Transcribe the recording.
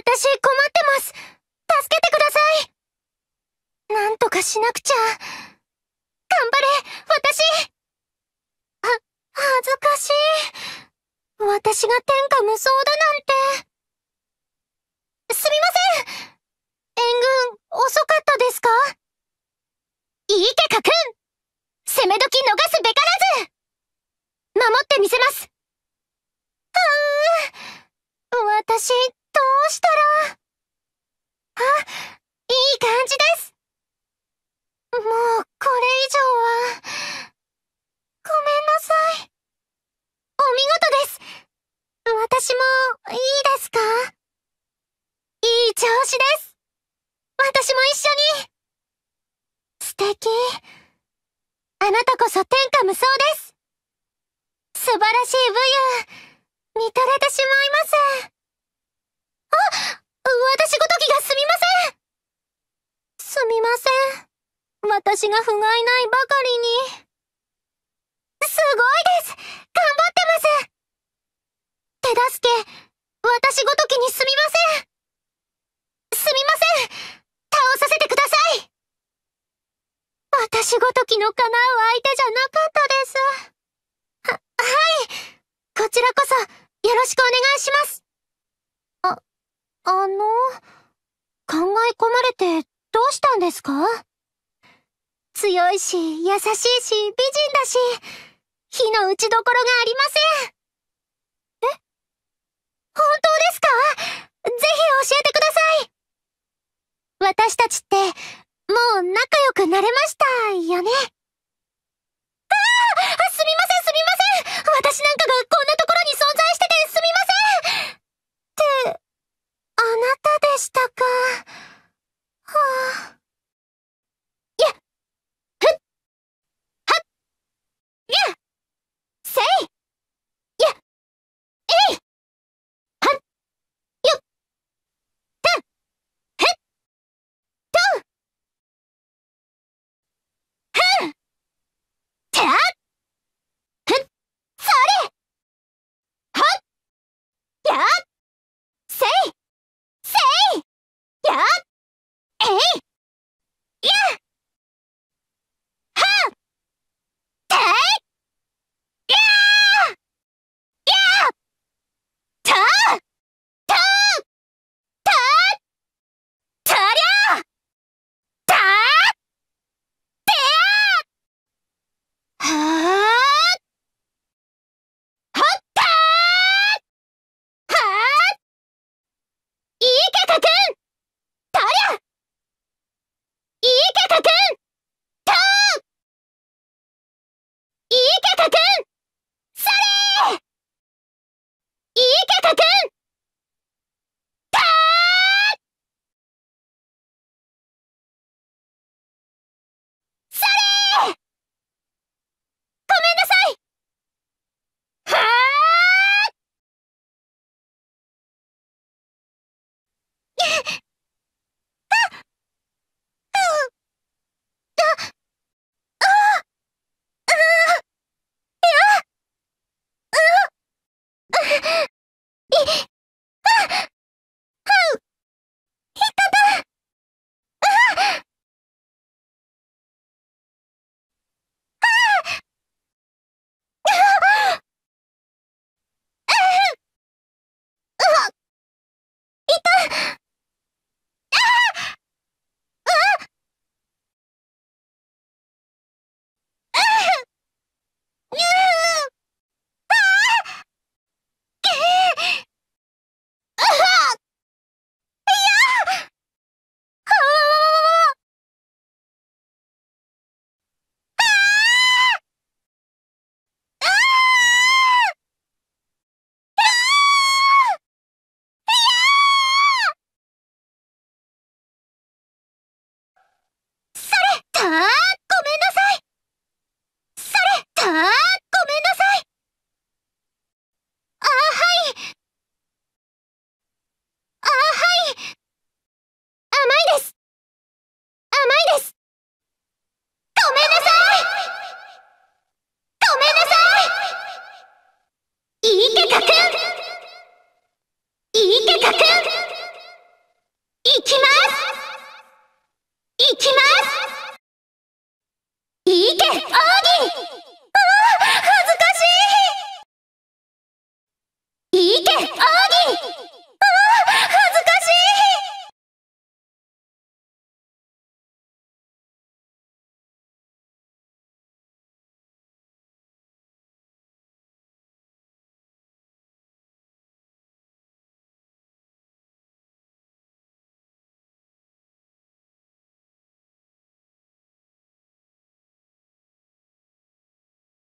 私困ってます。助けてください。なんとかしなくちゃ。頑張れ、私は、恥ずかしい。私が天下無双だなんて。すみません援軍、遅かったですか私も、いいですかいい調子です私も一緒に素敵。あなたこそ天下無双です素晴らしい武勇、見とれてしまいますあ私ごときがすみませんすみません。私が不甲斐ないばかりに。すごいです頑張ってます手助け、私ごときにすみません。すみません。倒させてください。私ごときの叶う相手じゃなかったです。は、はい。こちらこそ、よろしくお願いします。あ、あの、考え込まれてどうしたんですか強いし、優しいし、美人だし、非の打ちどころがありません。本当ですかぜひ教えてください私たちって、もう仲良くなれましたよね